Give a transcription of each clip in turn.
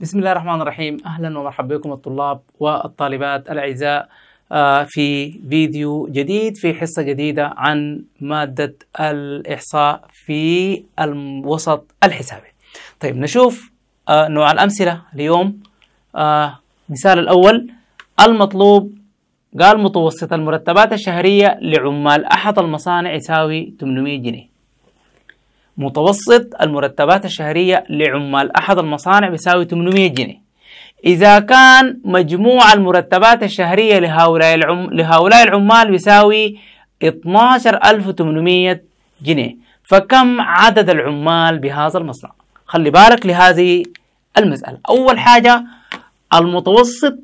بسم الله الرحمن الرحيم أهلا ومرحبا بكم الطلاب والطالبات الأعزاء آه، في فيديو جديد في حصة جديدة عن مادة الإحصاء في الوسط الحسابي طيب نشوف آه، نوع الأمثلة اليوم آه، مثال الأول المطلوب قال متوسط المرتبات الشهرية لعمال أحد المصانع يساوي 800 جنيه متوسط المرتبات الشهرية لعمال أحد المصانع بيساوي 800 جنيه إذا كان مجموع المرتبات الشهرية لهؤلاء العم... لهؤلاء العمال بيساوي 12800 جنيه فكم عدد العمال بهذا المصنع خلي بالك لهذه المسألة أول حاجة المتوسط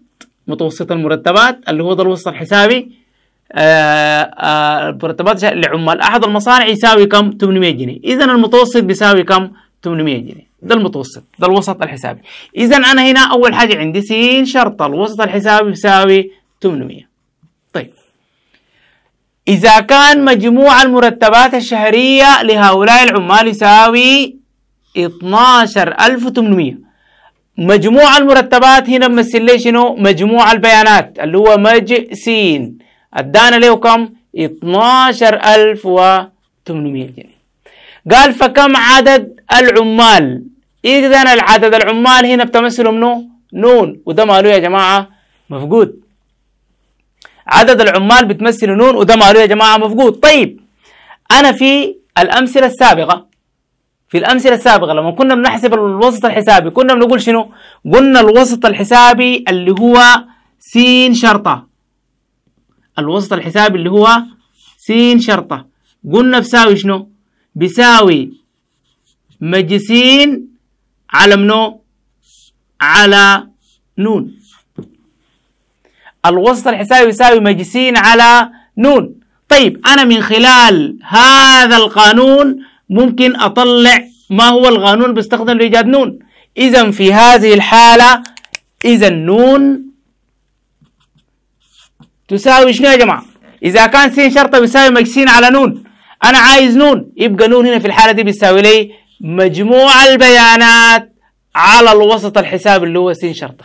متوسط المرتبات اللي هو ده الوسط الحسابي مرتبات آه، آه، لعمال احد المصانع يساوي كم 800 جنيه اذا المتوسط بيساوي كم 800 جنيه ده المتوسط ده الوسط الحسابي اذا انا هنا اول حاجه عندي س شرط الوسط الحسابي يساوي 800 طيب اذا كان مجموع المرتبات الشهريه لهؤلاء العمال يساوي 12800 مجموع المرتبات هنا بمثل لي شنو مجموع البيانات اللي هو مج س ادانا له كم 12800 جنيه قال فكم عدد العمال اذا العدد العمال هنا بتمثله منو نون وده ماله يا جماعه مفقود عدد العمال بتمثل نون وده ماله يا جماعه مفقود طيب انا في الامثله السابقه في الأمثلة السابقة لما كنا بنحسب الوسط الحسابي كنا بنقول شنو؟ قلنا الوسط الحسابي اللي هو س شرطة الوسط الحسابي اللي هو س شرطة قلنا بساوي شنو بيساوي مجسين على منو على نون الوسط الحسابي يساوي مجسين على نون طيب أنا من خلال هذا القانون ممكن أطلع ما هو القانون بيستخدم لإيجاد نون إذا في هذه الحالة إذا نون تساوي شنو يا جماعه اذا كان سين شرطه بيساوي مكسين على نون انا عايز نون يبقى نون هنا في الحاله دي بيساوي لي مجموع البيانات على الوسط الحسابي اللي هو سين شرطه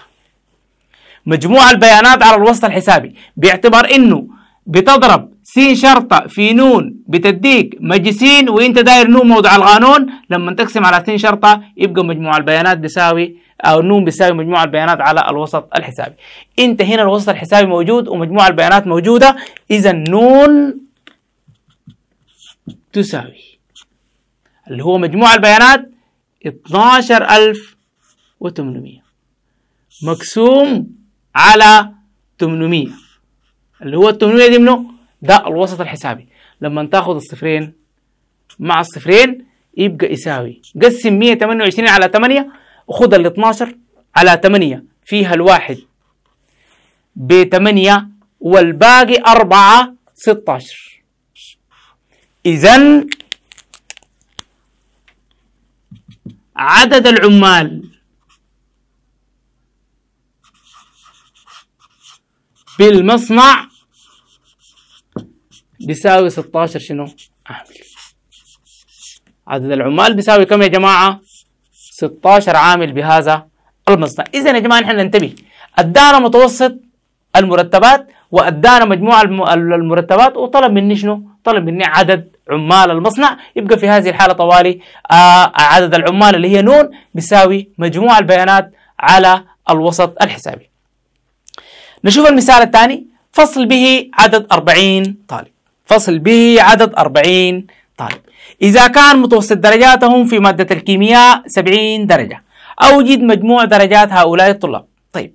مجموع البيانات على الوسط الحسابي باعتبار انه بتضرب سين شرطة في نون بتديك مجسين وانت داير نون موضع القانون لما تقسم على سين شرطة يبقى مجموع البيانات بيساوي او نون بيساوي مجموع البيانات على الوسط الحسابي انت هنا الوسط الحسابي موجود ومجموع البيانات موجودة اذا نون تساوي اللي هو مجموع البيانات 12800 مقسوم على 800 اللي هو 800 دي منه ده الوسط الحسابي لما تاخد الصفرين مع الصفرين يبقى يساوي قسم 128 على 8 وخد ال 12 على 8 فيها الواحد ب 8 والباقي 4 16 إذا عدد العمال بالمصنع بيساوي 16 شنو؟ عامل عدد العمال بيساوي كم يا جماعة؟ 16 عامل بهذا المصنع إذا يا جماعة نحن ننتبه أدانا متوسط المرتبات وأدانا مجموع المرتبات وطلب مني شنو؟ طلب مني عدد عمال المصنع يبقى في هذه الحالة طوالي آه عدد العمال اللي هي نون بيساوي مجموع البيانات على الوسط الحسابي نشوف المثال الثاني فصل به عدد 40 طالب فصل به عدد 40 طالب إذا كان متوسط درجاتهم في مادة الكيمياء 70 درجة أوجد مجموع درجات هؤلاء الطلاب طيب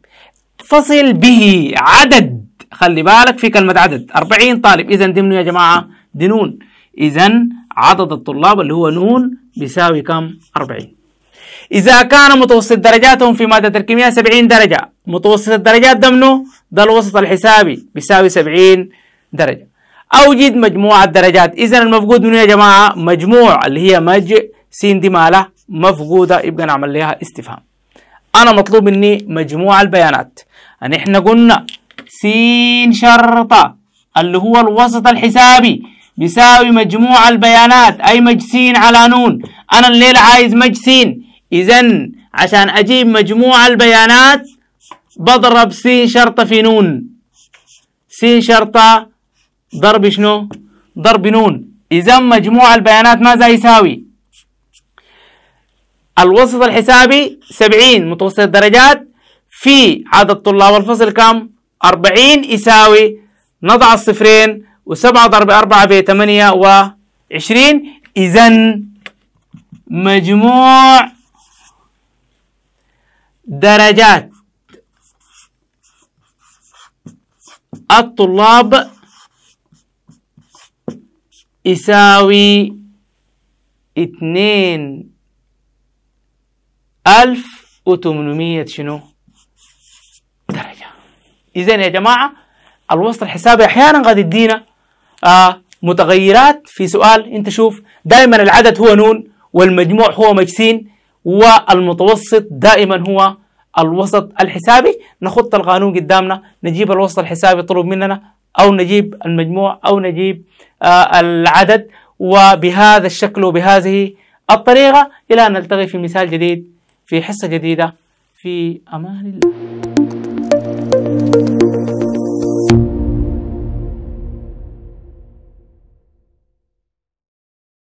فصل به عدد خلي بالك في كلمة عدد 40 طالب إذا ضمنه يا جماعة دنون إذا عدد الطلاب اللي هو نون بيساوي كم 40 إذا كان متوسط درجاتهم في مادة الكيمياء 70 درجة متوسط الدرجات ضمنه ده الوسط الحسابي بيساوي 70 درجة اوجد مجموعه درجات اذا المفقود منو يا جماعه مجموع اللي هي مج س دي مالها مفقوده يبقى نعمل لها استفهام انا مطلوب مني مجموع البيانات أن يعني احنا قلنا س شرطه اللي هو الوسط الحسابي بيساوي مجموع البيانات اي مج س على نون انا الليله عايز مج سين اذا عشان اجيب مجموع البيانات بضرب س شرطه في نون س شرطه ضرب شنو ضرب نون إذا مجموع البيانات ماذا يساوي الوسط الحسابي 70 متوسط الدرجات في عدد طلاب الفصل كم 40 يساوي نضع الصفرين و7 ضرب 4 ب 8 و 20 إذا مجموع درجات الطلاب يساوي اثنين ألف وتمنمية شنو درجة إذا يا جماعة الوسط الحسابي أحيانا قد يدينا آه متغيرات في سؤال أنت شوف دائما العدد هو نون والمجموع هو مجسين والمتوسط دائما هو الوسط الحسابي نخط القانون قدامنا نجيب الوسط الحسابي طلب مننا أو نجيب المجموع أو نجيب آه، العدد وبهذا الشكل وبهذه الطريقة إلى أن نلتقي في مثال جديد في حصة جديدة في أمان الله